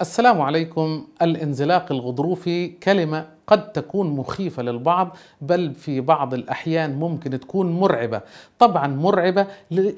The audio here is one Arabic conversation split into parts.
السلام عليكم الانزلاق الغضروفي كلمة قد تكون مخيفة للبعض بل في بعض الأحيان ممكن تكون مرعبة طبعا مرعبة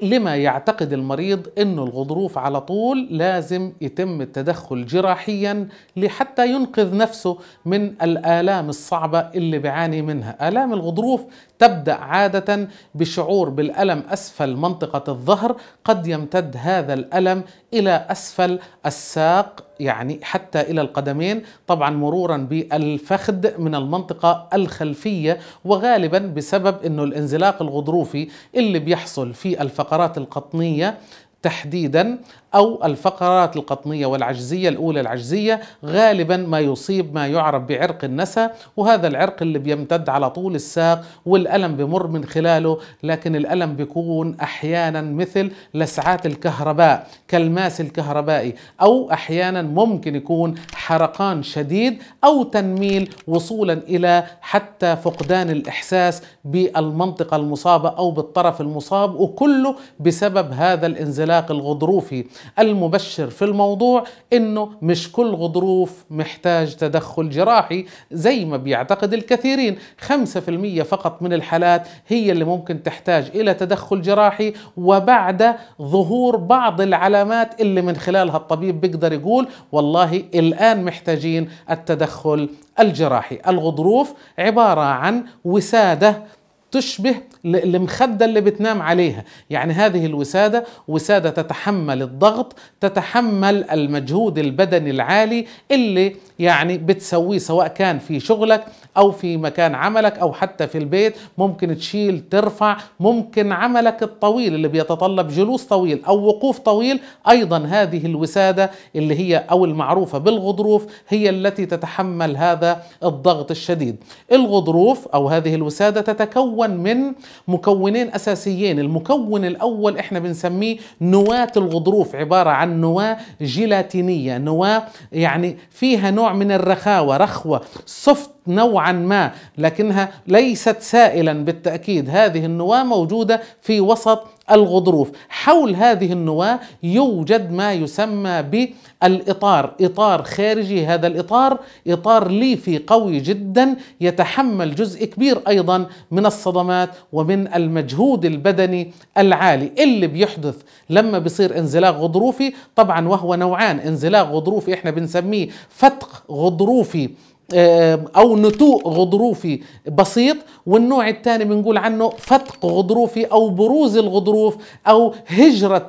لما يعتقد المريض أن الغضروف على طول لازم يتم التدخل جراحيا لحتى ينقذ نفسه من الآلام الصعبة اللي بيعاني منها آلام الغضروف تبدأ عادة بشعور بالألم أسفل منطقة الظهر قد يمتد هذا الألم إلى أسفل الساق يعني حتى إلى القدمين طبعا مرورا بالفخذ من المنطقة الخلفية وغالبا بسبب أنه الانزلاق الغضروفي اللي بيحصل في الفقرات القطنية تحديدا أو الفقرات القطنية والعجزية الأولى العجزية غالبا ما يصيب ما يعرف بعرق النسى وهذا العرق اللي بيمتد على طول الساق والألم بمر من خلاله لكن الألم بيكون أحيانا مثل لسعات الكهرباء كالماس الكهربائي أو أحيانا ممكن يكون حرقان شديد أو تنميل وصولا إلى حتى فقدان الإحساس بالمنطقة المصابة أو بالطرف المصاب وكله بسبب هذا الانزلاق الطلاق الغضروفي المبشر في الموضوع انه مش كل غضروف محتاج تدخل جراحي زي ما بيعتقد الكثيرين 5% فقط من الحالات هي اللي ممكن تحتاج الى تدخل جراحي وبعد ظهور بعض العلامات اللي من خلالها الطبيب بيقدر يقول والله الان محتاجين التدخل الجراحي الغضروف عباره عن وساده تشبه المخدة اللي بتنام عليها يعني هذه الوسادة وسادة تتحمل الضغط تتحمل المجهود البدني العالي اللي يعني بتسويه سواء كان في شغلك أو في مكان عملك أو حتى في البيت ممكن تشيل ترفع ممكن عملك الطويل اللي بيتطلب جلوس طويل أو وقوف طويل أيضا هذه الوسادة اللي هي أو المعروفة بالغضروف هي التي تتحمل هذا الضغط الشديد الغضروف أو هذه الوسادة تتكون من مكونين اساسيين المكون الاول احنا بنسميه نواه الغضروف عباره عن نواه جيلاتينيه نواه يعني فيها نوع من الرخاوه رخوه سوفت نوعا ما لكنها ليست سائلا بالتاكيد هذه النواه موجوده في وسط الغضروف حول هذه النواة يوجد ما يسمى بالإطار إطار خارجي هذا الإطار إطار ليفي قوي جدا يتحمل جزء كبير أيضا من الصدمات ومن المجهود البدني العالي اللي بيحدث لما بصير انزلاق غضروفي طبعا وهو نوعان انزلاق غضروفي احنا بنسميه فتق غضروفي آه، او نتوء غضروفي بسيط والنوع الثاني بنقول عنه فتق غضروفي او بروز الغضروف او هجره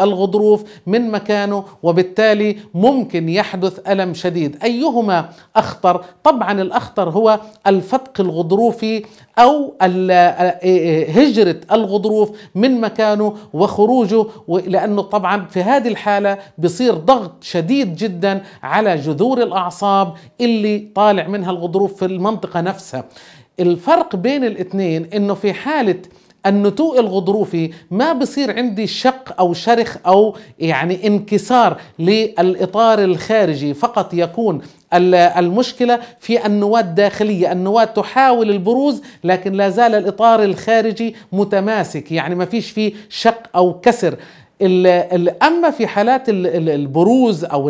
الغضروف من مكانه وبالتالي ممكن يحدث الم شديد ايهما اخطر طبعا الاخطر هو الفتق الغضروفي او آه، آه، هجره الغضروف من مكانه وخروجه لانه طبعا في هذه الحاله بصير ضغط شديد جدا على جذور الاعصاب اللي طالع منها الغضروف في المنطقة نفسها الفرق بين الاثنين انه في حالة النتوء الغضروفي ما بصير عندي شق او شرخ او يعني انكسار للاطار الخارجي فقط يكون المشكله في النواه الداخليه، النواه تحاول البروز لكن لا زال الاطار الخارجي متماسك، يعني ما فيش فيه شق او كسر، اما في حالات البروز او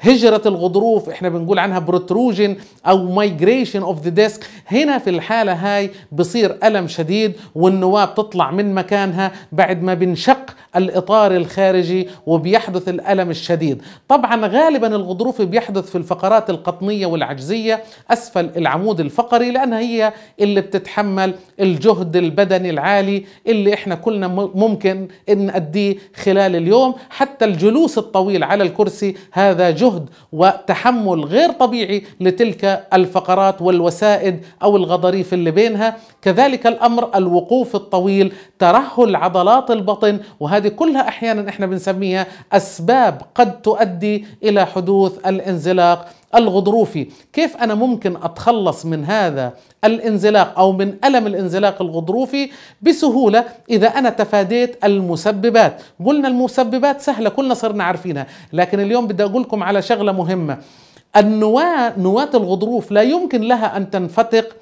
هجره الغضروف احنا بنقول عنها بروتروجن او مايجريشن اوف ذا ديسك هنا في الحاله هاي بصير الم شديد والنواه بتطلع من مكانها بعد ما بنشق الاطار الخارجي وبيحدث الالم الشديد طبعا غالبا الغضروف بيحدث في الفقرات القطنيه والعجزيه اسفل العمود الفقري لانها هي اللي بتتحمل الجهد البدني العالي اللي احنا كلنا ممكن نأديه خلال اليوم حتى الجلوس الطويل على الكرسي هذا جهد وتحمل غير طبيعي لتلك الفقرات والوسائد أو الغضاريف اللي بينها كذلك الأمر الوقوف الطويل ترهل عضلات البطن وهذه كلها أحيانا إحنا بنسميها أسباب قد تؤدي إلى حدوث الانزلاق الغضروفي كيف أنا ممكن أتخلص من هذا الانزلاق أو من ألم الانزلاق الغضروفي بسهولة إذا أنا تفاديت المسببات قلنا المسببات سهلة كلنا صرنا عارفينها لكن اليوم بدي أقول لكم على شغلة مهمة النواة نواة الغضروف لا يمكن لها أن تنفتق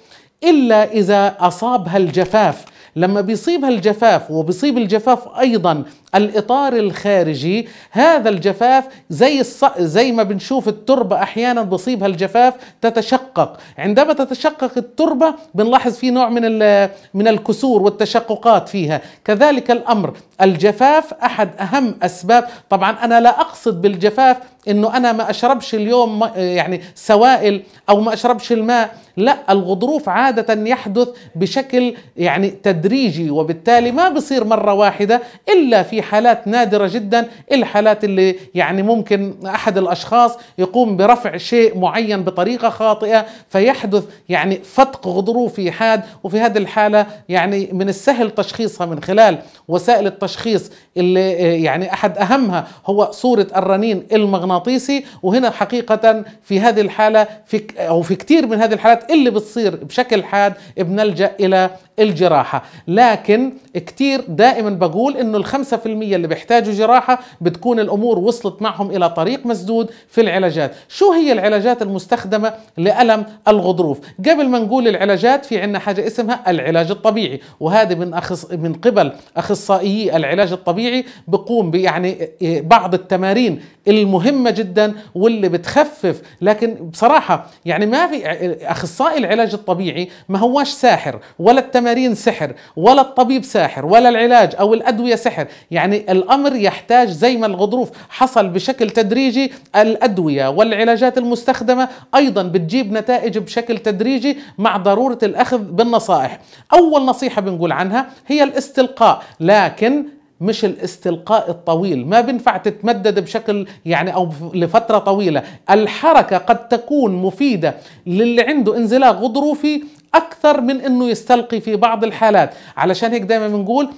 إلا إذا أصابها الجفاف لما بيصيبها الجفاف وبيصيب الجفاف ايضا الاطار الخارجي هذا الجفاف زي الص... زي ما بنشوف التربه احيانا بيصيبها الجفاف تتشقق عندما تتشقق التربه بنلاحظ في نوع من ال... من الكسور والتشققات فيها كذلك الامر الجفاف احد اهم اسباب طبعا انا لا اقصد بالجفاف انه انا ما اشربش اليوم يعني سوائل او ما اشربش الماء لا الغضروف عادة يحدث بشكل يعني تدريجي وبالتالي ما بصير مرة واحدة إلا في حالات نادرة جدا الحالات اللي يعني ممكن أحد الأشخاص يقوم برفع شيء معين بطريقة خاطئة فيحدث يعني فتق غضروفي حاد وفي هذه الحالة يعني من السهل تشخيصها من خلال وسائل التشخيص اللي آه، يعني أحد أهمها هو صورة الرنين المغناطيسي مغناطيسي وهنا حقيقة في هذه الحالة في أو في كتير من هذه الحالات اللي بتصير بشكل حاد بنلجأ إلى الجراحة لكن كتير دائما بقول انه الخمسة في المية اللي بيحتاجوا جراحة بتكون الامور وصلت معهم الى طريق مسدود في العلاجات شو هي العلاجات المستخدمة لألم الغضروف قبل ما نقول العلاجات في عنا حاجة اسمها العلاج الطبيعي وهذه من أخص من قبل اخصائيي العلاج الطبيعي بقوم بيعني إيه، بعض التمارين المهمة مهمه جدا واللي بتخفف لكن بصراحه يعني ما في اخصائي العلاج الطبيعي ما هواش ساحر ولا التمارين سحر ولا الطبيب ساحر ولا العلاج او الادويه سحر يعني الامر يحتاج زي ما الغضروف حصل بشكل تدريجي الادويه والعلاجات المستخدمه ايضا بتجيب نتائج بشكل تدريجي مع ضروره الاخذ بالنصائح اول نصيحه بنقول عنها هي الاستلقاء لكن مش الاستلقاء الطويل ما بينفع تتمدد بشكل يعني او لفتره طويله الحركه قد تكون مفيده للي عنده انزلاق غضروفي اكثر من انه يستلقي في بعض الحالات علشان هيك دائما بنقول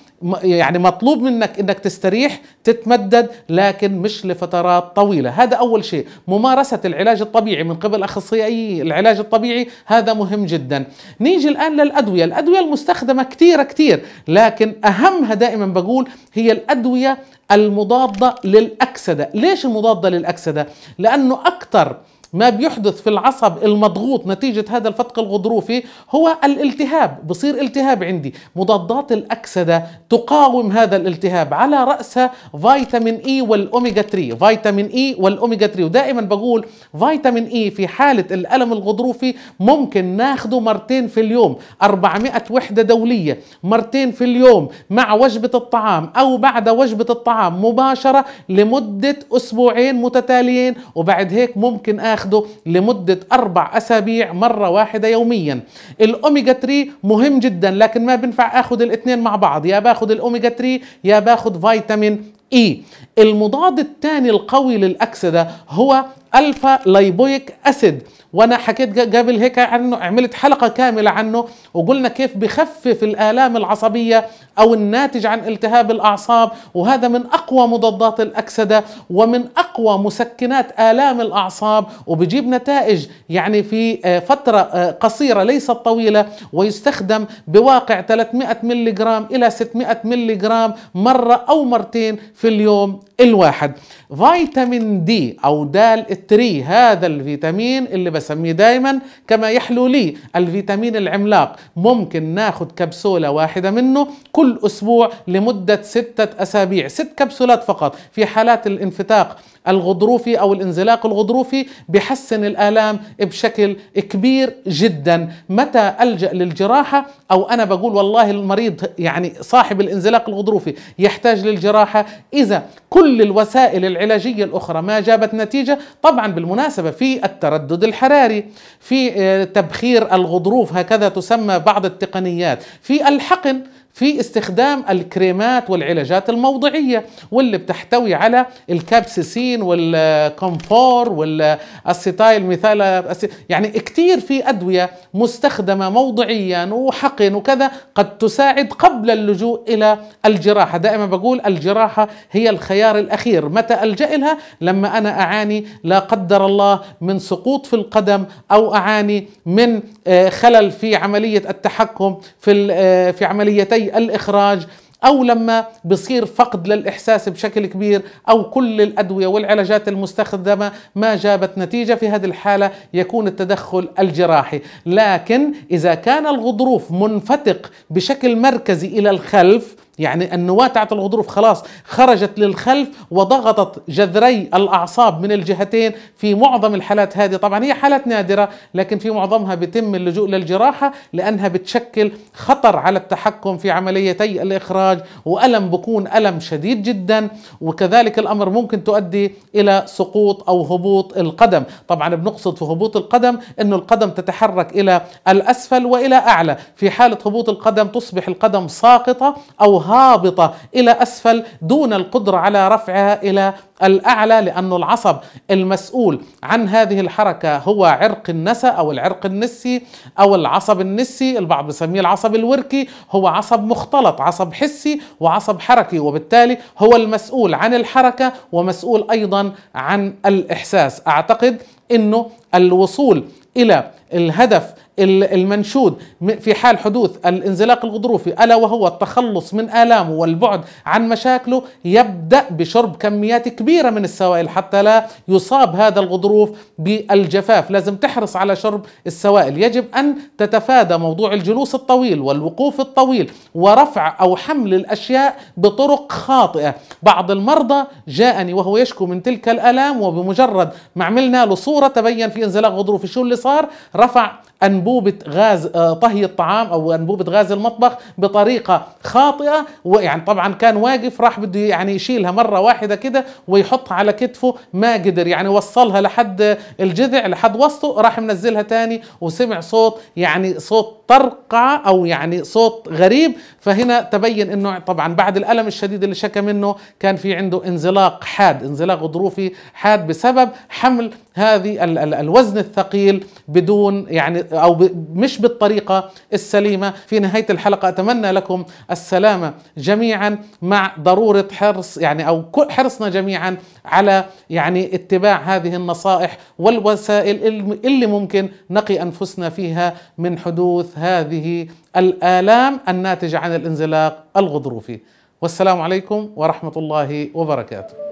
يعني مطلوب منك انك تستريح تتمدد لكن مش لفترات طويله هذا اول شيء ممارسه العلاج الطبيعي من قبل اخصائي العلاج الطبيعي هذا مهم جدا نيجي الان للادويه الادويه المستخدمه كثيره كثير لكن اهمها دائما بقول هي الادويه المضاده للاكسده ليش المضاده للاكسده لانه اكثر ما بيحدث في العصب المضغوط نتيجة هذا الفتق الغضروفي هو الالتهاب بصير التهاب عندي مضادات الأكسدة تقاوم هذا الالتهاب على رأسها فيتامين إي e والأوميجا 3 فيتامين إي e والأوميجا 3 ودائما بقول فيتامين إي e في حالة الألم الغضروفي ممكن ناخده مرتين في اليوم 400 وحدة دولية مرتين في اليوم مع وجبة الطعام أو بعد وجبة الطعام مباشرة لمدة أسبوعين متتاليين وبعد هيك ممكن آخذ تاخده لمدة أربع أسابيع مرة واحدة يوميا الأوميجا 3 مهم جدا لكن ما بنفع آخد الاثنين مع بعض يا باخد الأوميجا 3 يا باخد فيتامين اي المضاد الثاني القوي للأكسدة هو الفا ليبويك اسيد وانا حكيت قبل هيك عنه عملت حلقه كامله عنه وقلنا كيف بخفف الالام العصبيه او الناتج عن التهاب الاعصاب وهذا من اقوى مضادات الاكسده ومن اقوى مسكنات الام الاعصاب وبجيب نتائج يعني في آه، فتره آه، قصيره ليست طويله ويستخدم بواقع 300 ملغ الى 600 ملغ مره او مرتين في اليوم الواحد فيتامين دي او دال 3 هذا الفيتامين اللي بسميه دايما كما يحلو لي الفيتامين العملاق ممكن ناخذ كبسولة واحدة منه كل اسبوع لمدة ستة اسابيع ست كبسولات فقط في حالات الانفتاق الغضروفي او الانزلاق الغضروفي بحسن الالام بشكل كبير جدا متى الجا للجراحه او انا بقول والله المريض يعني صاحب الانزلاق الغضروفي يحتاج للجراحه اذا كل الوسائل العلاجية الأخرى ما جابت نتيجة طبعا بالمناسبة في التردد الحراري في آه، تبخير الغضروف هكذا تسمى بعض التقنيات في الحقن في استخدام الكريمات والعلاجات الموضعية واللي بتحتوي على الكابسيسين والكمفور والاسيتايل مثال يعني كتير في أدوية مستخدمة موضعيا وحقن وكذا قد تساعد قبل اللجوء إلى الجراحة دائما بقول الجراحة هي الخيار الأخير متى ألجأ لها لما أنا أعاني لا قدر الله من سقوط في القدم أو أعاني من آه، خلل في عملية التحكم في, آه، في عمليتي الإخراج أو لما بصير فقد للإحساس بشكل كبير أو كل الأدوية والعلاجات المستخدمة ما جابت نتيجة في هذه الحالة يكون التدخل الجراحي لكن إذا كان الغضروف منفتق بشكل مركزي إلى الخلف يعني النواة تاعت الغضروف خلاص خرجت للخلف وضغطت جذري الأعصاب من الجهتين في معظم الحالات هذه طبعا هي حالات نادرة لكن في معظمها بتم اللجوء للجراحة لأنها بتشكل خطر على التحكم في عمليتي الإخراج وألم بكون ألم شديد جدا وكذلك الأمر ممكن تؤدي إلى سقوط أو هبوط القدم طبعا بنقصد في هبوط القدم أنه القدم تتحرك إلى الأسفل وإلى أعلى في حالة هبوط القدم تصبح القدم ساقطة أو الهابطة إلى أسفل دون القدرة على رفعها إلى الأعلى لأن العصب المسؤول عن هذه الحركة هو عرق النسا أو العرق النسي أو العصب النسي البعض بيسميه العصب الوركي هو عصب مختلط عصب حسي وعصب حركي وبالتالي هو المسؤول عن الحركة ومسؤول أيضا عن الإحساس أعتقد أنه الوصول إلى الهدف المنشود في حال حدوث الانزلاق الغضروفي الا وهو التخلص من الامه والبعد عن مشاكله يبدا بشرب كميات كبيره من السوائل حتى لا يصاب هذا الغضروف بالجفاف لازم تحرص على شرب السوائل يجب ان تتفادى موضوع الجلوس الطويل والوقوف الطويل ورفع او حمل الاشياء بطرق خاطئه بعض المرضى جاءني وهو يشكو من تلك الالام وبمجرد ما عملنا له صوره تبين في انزلاق غضروفي شو اللي صار رفع أنبوب انبوبه غاز آه، طهي الطعام او انبوبه غاز المطبخ بطريقه خاطئه ويعني طبعا كان واقف راح بده يعني يشيلها مره واحده كده ويحطها على كتفه ما قدر يعني وصلها لحد الجذع لحد وسطه راح منزلها تاني وسمع صوت يعني صوت طرقة أو يعني صوت غريب فهنا تبين أنه طبعا بعد الألم الشديد اللي شكى منه كان في عنده انزلاق حاد انزلاق غضروفي حاد بسبب حمل هذه الوزن الثقيل بدون يعني او مش بالطريقه السليمه في نهايه الحلقه اتمنى لكم السلامه جميعا مع ضروره حرص يعني او حرصنا جميعا على يعني اتباع هذه النصائح والوسائل اللي ممكن نقي انفسنا فيها من حدوث هذه الالام الناتجه عن الانزلاق الغضروفي والسلام عليكم ورحمه الله وبركاته